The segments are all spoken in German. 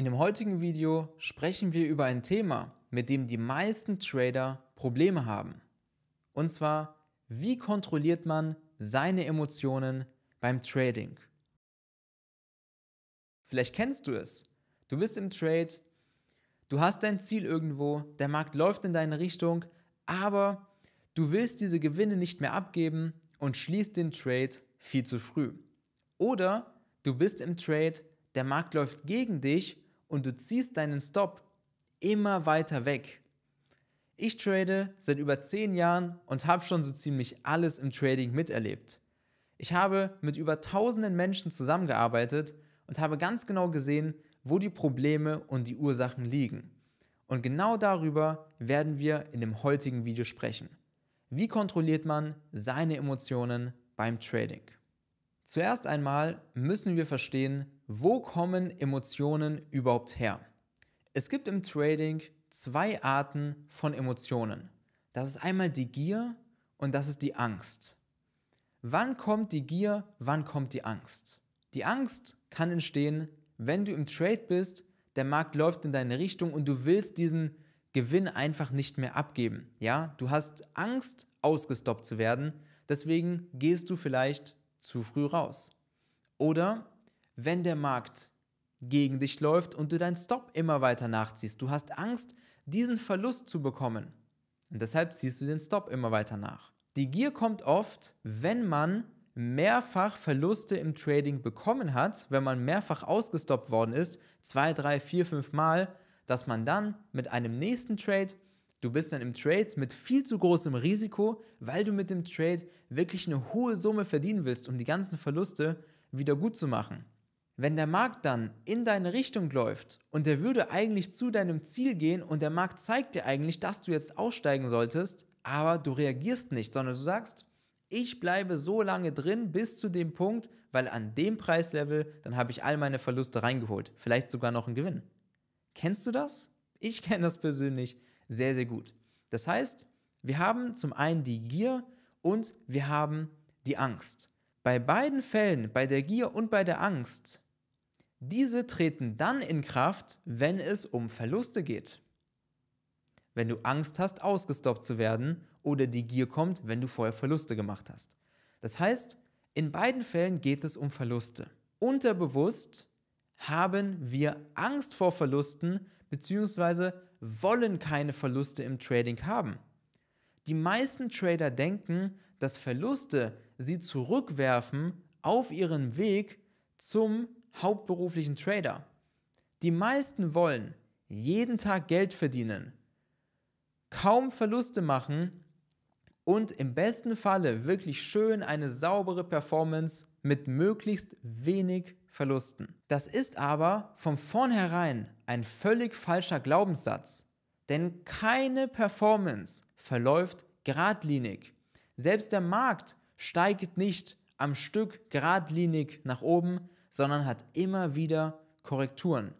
In dem heutigen Video sprechen wir über ein Thema, mit dem die meisten Trader Probleme haben. Und zwar, wie kontrolliert man seine Emotionen beim Trading? Vielleicht kennst du es. Du bist im Trade, du hast dein Ziel irgendwo, der Markt läuft in deine Richtung, aber du willst diese Gewinne nicht mehr abgeben und schließt den Trade viel zu früh. Oder du bist im Trade, der Markt läuft gegen dich und du ziehst deinen Stop immer weiter weg. Ich trade seit über 10 Jahren und habe schon so ziemlich alles im Trading miterlebt. Ich habe mit über tausenden Menschen zusammengearbeitet und habe ganz genau gesehen, wo die Probleme und die Ursachen liegen. Und genau darüber werden wir in dem heutigen Video sprechen. Wie kontrolliert man seine Emotionen beim Trading? Zuerst einmal müssen wir verstehen, wo kommen Emotionen überhaupt her? Es gibt im Trading zwei Arten von Emotionen. Das ist einmal die Gier und das ist die Angst. Wann kommt die Gier, wann kommt die Angst? Die Angst kann entstehen, wenn du im Trade bist, der Markt läuft in deine Richtung und du willst diesen Gewinn einfach nicht mehr abgeben. Ja, du hast Angst, ausgestoppt zu werden, deswegen gehst du vielleicht zu früh raus. Oder wenn der Markt gegen dich läuft und du deinen Stop immer weiter nachziehst. Du hast Angst, diesen Verlust zu bekommen. Und deshalb ziehst du den Stop immer weiter nach. Die Gier kommt oft, wenn man mehrfach Verluste im Trading bekommen hat, wenn man mehrfach ausgestoppt worden ist, zwei, drei, vier, fünf Mal, dass man dann mit einem nächsten Trade, du bist dann im Trade mit viel zu großem Risiko, weil du mit dem Trade wirklich eine hohe Summe verdienen willst, um die ganzen Verluste wieder gut zu machen. Wenn der Markt dann in deine Richtung läuft und der würde eigentlich zu deinem Ziel gehen und der Markt zeigt dir eigentlich, dass du jetzt aussteigen solltest, aber du reagierst nicht, sondern du sagst, ich bleibe so lange drin bis zu dem Punkt, weil an dem Preislevel, dann habe ich all meine Verluste reingeholt, vielleicht sogar noch einen Gewinn. Kennst du das? Ich kenne das persönlich sehr, sehr gut. Das heißt, wir haben zum einen die Gier und wir haben die Angst. Bei beiden Fällen, bei der Gier und bei der Angst, diese treten dann in Kraft, wenn es um Verluste geht. Wenn du Angst hast, ausgestoppt zu werden oder die Gier kommt, wenn du vorher Verluste gemacht hast. Das heißt, in beiden Fällen geht es um Verluste. Unterbewusst haben wir Angst vor Verlusten bzw. wollen keine Verluste im Trading haben. Die meisten Trader denken, dass Verluste sie zurückwerfen auf ihren Weg zum hauptberuflichen Trader. Die meisten wollen jeden Tag Geld verdienen, kaum Verluste machen und im besten Falle wirklich schön eine saubere Performance mit möglichst wenig Verlusten. Das ist aber von vornherein ein völlig falscher Glaubenssatz, denn keine Performance verläuft geradlinig. Selbst der Markt steigt nicht am Stück geradlinig nach oben, sondern hat immer wieder Korrekturen.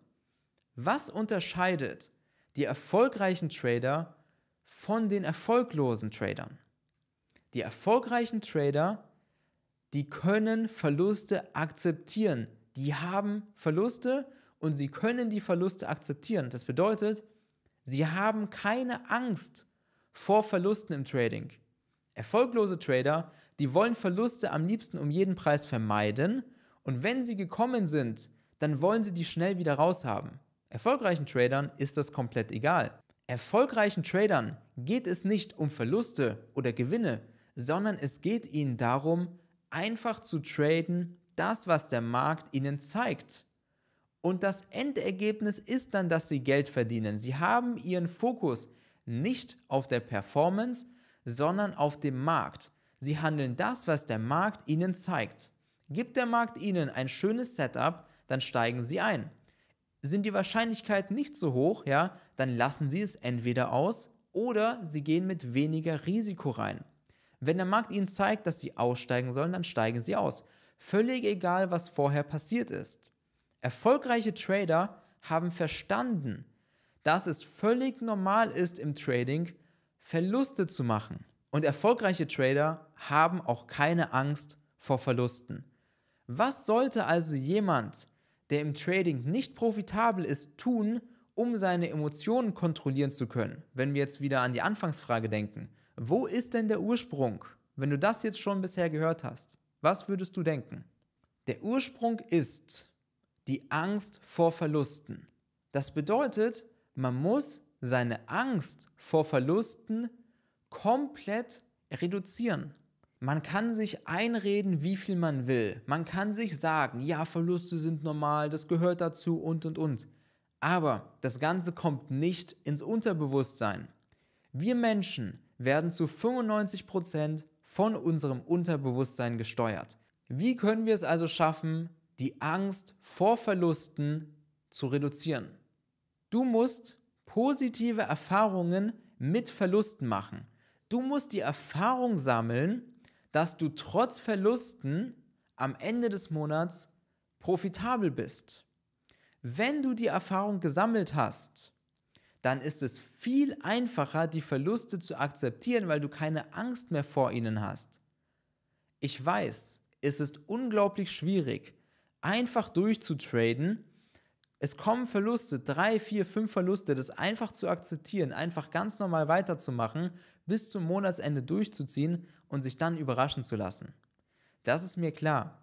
Was unterscheidet die erfolgreichen Trader von den erfolglosen Tradern? Die erfolgreichen Trader, die können Verluste akzeptieren. Die haben Verluste und sie können die Verluste akzeptieren. Das bedeutet, sie haben keine Angst vor Verlusten im Trading. Erfolglose Trader, die wollen Verluste am liebsten um jeden Preis vermeiden und wenn sie gekommen sind, dann wollen sie die schnell wieder raushaben. Erfolgreichen Tradern ist das komplett egal. Erfolgreichen Tradern geht es nicht um Verluste oder Gewinne, sondern es geht ihnen darum, einfach zu traden, das, was der Markt ihnen zeigt. Und das Endergebnis ist dann, dass sie Geld verdienen. Sie haben ihren Fokus nicht auf der Performance, sondern auf dem Markt. Sie handeln das, was der Markt ihnen zeigt. Gibt der Markt ihnen ein schönes Setup, dann steigen sie ein. Sind die Wahrscheinlichkeiten nicht so hoch, ja, dann lassen sie es entweder aus oder sie gehen mit weniger Risiko rein. Wenn der Markt ihnen zeigt, dass sie aussteigen sollen, dann steigen sie aus. Völlig egal, was vorher passiert ist. Erfolgreiche Trader haben verstanden, dass es völlig normal ist im Trading, Verluste zu machen. Und erfolgreiche Trader haben auch keine Angst vor Verlusten. Was sollte also jemand, der im Trading nicht profitabel ist, tun, um seine Emotionen kontrollieren zu können? Wenn wir jetzt wieder an die Anfangsfrage denken, wo ist denn der Ursprung? Wenn du das jetzt schon bisher gehört hast, was würdest du denken? Der Ursprung ist die Angst vor Verlusten. Das bedeutet, man muss seine Angst vor Verlusten komplett reduzieren. Man kann sich einreden, wie viel man will. Man kann sich sagen, ja, Verluste sind normal, das gehört dazu und und und. Aber das Ganze kommt nicht ins Unterbewusstsein. Wir Menschen werden zu 95% von unserem Unterbewusstsein gesteuert. Wie können wir es also schaffen, die Angst vor Verlusten zu reduzieren? Du musst positive Erfahrungen mit Verlusten machen. Du musst die Erfahrung sammeln, dass du trotz Verlusten am Ende des Monats profitabel bist. Wenn du die Erfahrung gesammelt hast, dann ist es viel einfacher, die Verluste zu akzeptieren, weil du keine Angst mehr vor ihnen hast. Ich weiß, es ist unglaublich schwierig, einfach durchzutraden. Es kommen Verluste, drei, vier, fünf Verluste, das einfach zu akzeptieren, einfach ganz normal weiterzumachen, bis zum Monatsende durchzuziehen und sich dann überraschen zu lassen. Das ist mir klar.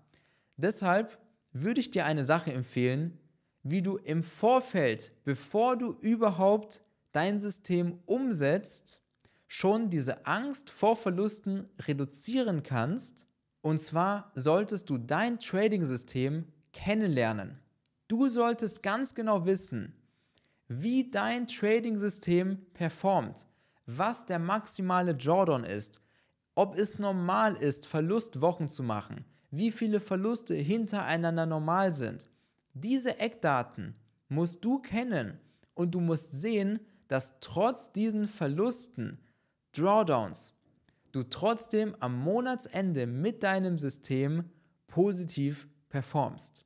Deshalb würde ich dir eine Sache empfehlen, wie du im Vorfeld, bevor du überhaupt dein System umsetzt, schon diese Angst vor Verlusten reduzieren kannst. Und zwar solltest du dein Trading-System kennenlernen. Du solltest ganz genau wissen, wie dein Trading-System performt was der maximale Drawdown ist, ob es normal ist, Verlustwochen zu machen, wie viele Verluste hintereinander normal sind. Diese Eckdaten musst du kennen und du musst sehen, dass trotz diesen Verlusten, Drawdowns, du trotzdem am Monatsende mit deinem System positiv performst.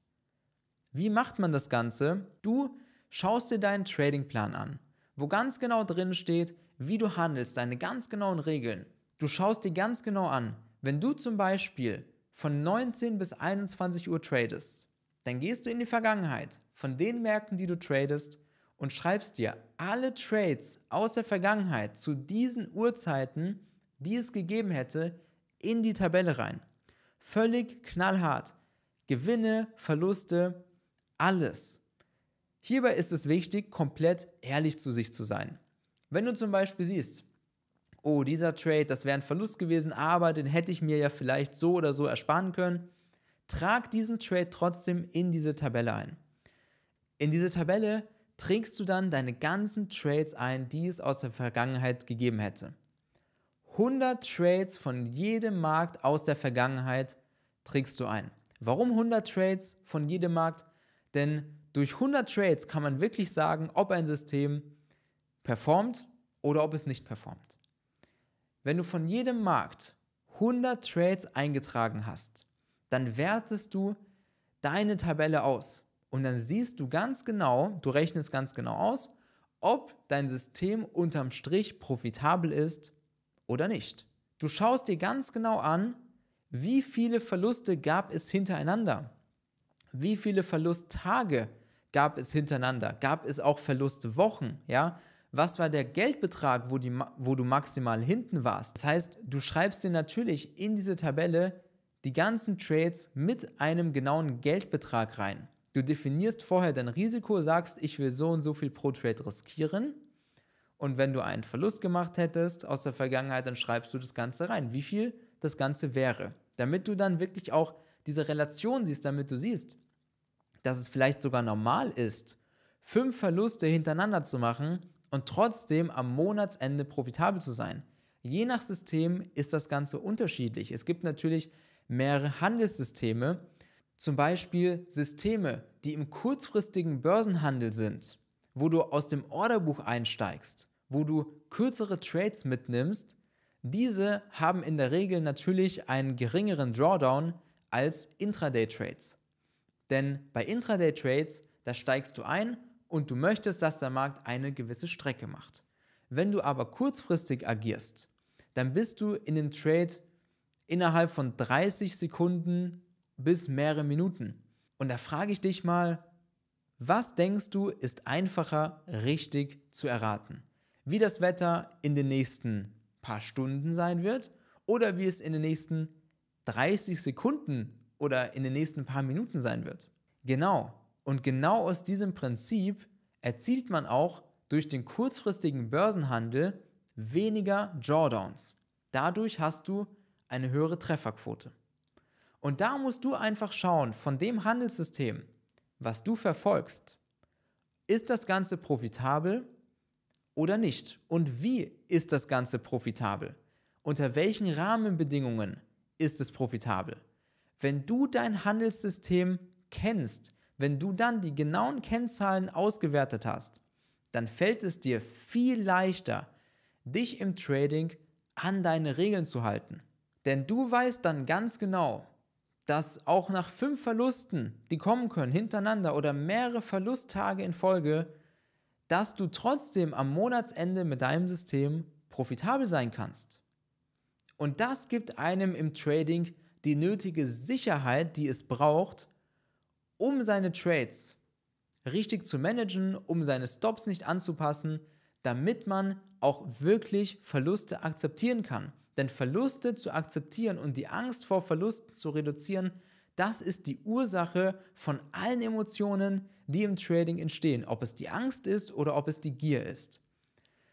Wie macht man das Ganze? Du schaust dir deinen Tradingplan an, wo ganz genau drin steht, wie du handelst, deine ganz genauen Regeln. Du schaust dir ganz genau an, wenn du zum Beispiel von 19 bis 21 Uhr tradest, dann gehst du in die Vergangenheit von den Märkten, die du tradest und schreibst dir alle Trades aus der Vergangenheit zu diesen Uhrzeiten, die es gegeben hätte, in die Tabelle rein. Völlig knallhart. Gewinne, Verluste, alles. Hierbei ist es wichtig, komplett ehrlich zu sich zu sein. Wenn du zum Beispiel siehst, oh, dieser Trade, das wäre ein Verlust gewesen, aber den hätte ich mir ja vielleicht so oder so ersparen können, trag diesen Trade trotzdem in diese Tabelle ein. In diese Tabelle trägst du dann deine ganzen Trades ein, die es aus der Vergangenheit gegeben hätte. 100 Trades von jedem Markt aus der Vergangenheit trägst du ein. Warum 100 Trades von jedem Markt? Denn durch 100 Trades kann man wirklich sagen, ob ein System performt oder ob es nicht performt. Wenn du von jedem Markt 100 Trades eingetragen hast, dann wertest du deine Tabelle aus und dann siehst du ganz genau, du rechnest ganz genau aus, ob dein System unterm Strich profitabel ist oder nicht. Du schaust dir ganz genau an, wie viele Verluste gab es hintereinander? Wie viele Verlusttage gab es hintereinander? Gab es auch Verlustwochen? Ja, was war der Geldbetrag, wo, die, wo du maximal hinten warst. Das heißt, du schreibst dir natürlich in diese Tabelle die ganzen Trades mit einem genauen Geldbetrag rein. Du definierst vorher dein Risiko, sagst, ich will so und so viel pro Trade riskieren. Und wenn du einen Verlust gemacht hättest aus der Vergangenheit, dann schreibst du das Ganze rein, wie viel das Ganze wäre. Damit du dann wirklich auch diese Relation siehst, damit du siehst, dass es vielleicht sogar normal ist, fünf Verluste hintereinander zu machen, und trotzdem am Monatsende profitabel zu sein. Je nach System ist das Ganze unterschiedlich. Es gibt natürlich mehrere Handelssysteme, zum Beispiel Systeme, die im kurzfristigen Börsenhandel sind, wo du aus dem Orderbuch einsteigst, wo du kürzere Trades mitnimmst. Diese haben in der Regel natürlich einen geringeren Drawdown als Intraday-Trades. Denn bei Intraday-Trades, da steigst du ein und du möchtest, dass der Markt eine gewisse Strecke macht. Wenn du aber kurzfristig agierst, dann bist du in dem Trade innerhalb von 30 Sekunden bis mehrere Minuten. Und da frage ich dich mal, was denkst du ist einfacher richtig zu erraten? Wie das Wetter in den nächsten paar Stunden sein wird oder wie es in den nächsten 30 Sekunden oder in den nächsten paar Minuten sein wird? Genau, und genau aus diesem Prinzip erzielt man auch durch den kurzfristigen Börsenhandel weniger Drawdowns. Dadurch hast du eine höhere Trefferquote. Und da musst du einfach schauen, von dem Handelssystem, was du verfolgst, ist das Ganze profitabel oder nicht? Und wie ist das Ganze profitabel? Unter welchen Rahmenbedingungen ist es profitabel? Wenn du dein Handelssystem kennst, wenn du dann die genauen Kennzahlen ausgewertet hast, dann fällt es dir viel leichter, dich im Trading an deine Regeln zu halten. Denn du weißt dann ganz genau, dass auch nach fünf Verlusten, die kommen können, hintereinander oder mehrere Verlusttage in Folge, dass du trotzdem am Monatsende mit deinem System profitabel sein kannst. Und das gibt einem im Trading die nötige Sicherheit, die es braucht, um seine Trades richtig zu managen, um seine Stops nicht anzupassen, damit man auch wirklich Verluste akzeptieren kann. Denn Verluste zu akzeptieren und die Angst vor Verlusten zu reduzieren, das ist die Ursache von allen Emotionen, die im Trading entstehen, ob es die Angst ist oder ob es die Gier ist.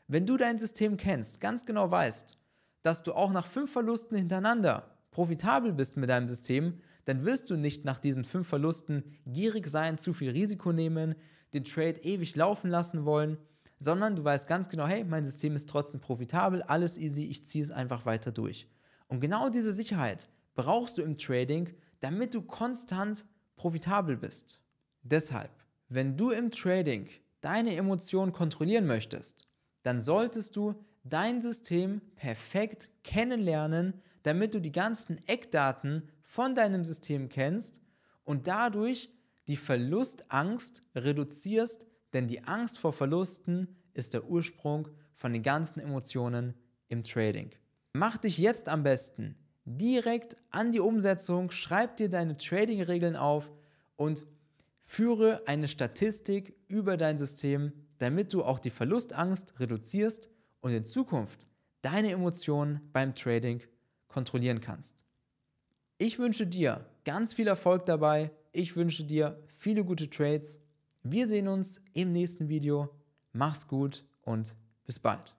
Wenn du dein System kennst, ganz genau weißt, dass du auch nach fünf Verlusten hintereinander profitabel bist mit deinem System, dann wirst du nicht nach diesen fünf Verlusten gierig sein, zu viel Risiko nehmen, den Trade ewig laufen lassen wollen, sondern du weißt ganz genau, hey, mein System ist trotzdem profitabel, alles easy, ich ziehe es einfach weiter durch. Und genau diese Sicherheit brauchst du im Trading, damit du konstant profitabel bist. Deshalb, wenn du im Trading deine Emotionen kontrollieren möchtest, dann solltest du dein System perfekt kennenlernen, damit du die ganzen Eckdaten von deinem System kennst und dadurch die Verlustangst reduzierst, denn die Angst vor Verlusten ist der Ursprung von den ganzen Emotionen im Trading. Mach dich jetzt am besten direkt an die Umsetzung, schreib dir deine Trading-Regeln auf und führe eine Statistik über dein System, damit du auch die Verlustangst reduzierst und in Zukunft deine Emotionen beim Trading kontrollieren kannst. Ich wünsche dir ganz viel Erfolg dabei. Ich wünsche dir viele gute Trades. Wir sehen uns im nächsten Video. Mach's gut und bis bald.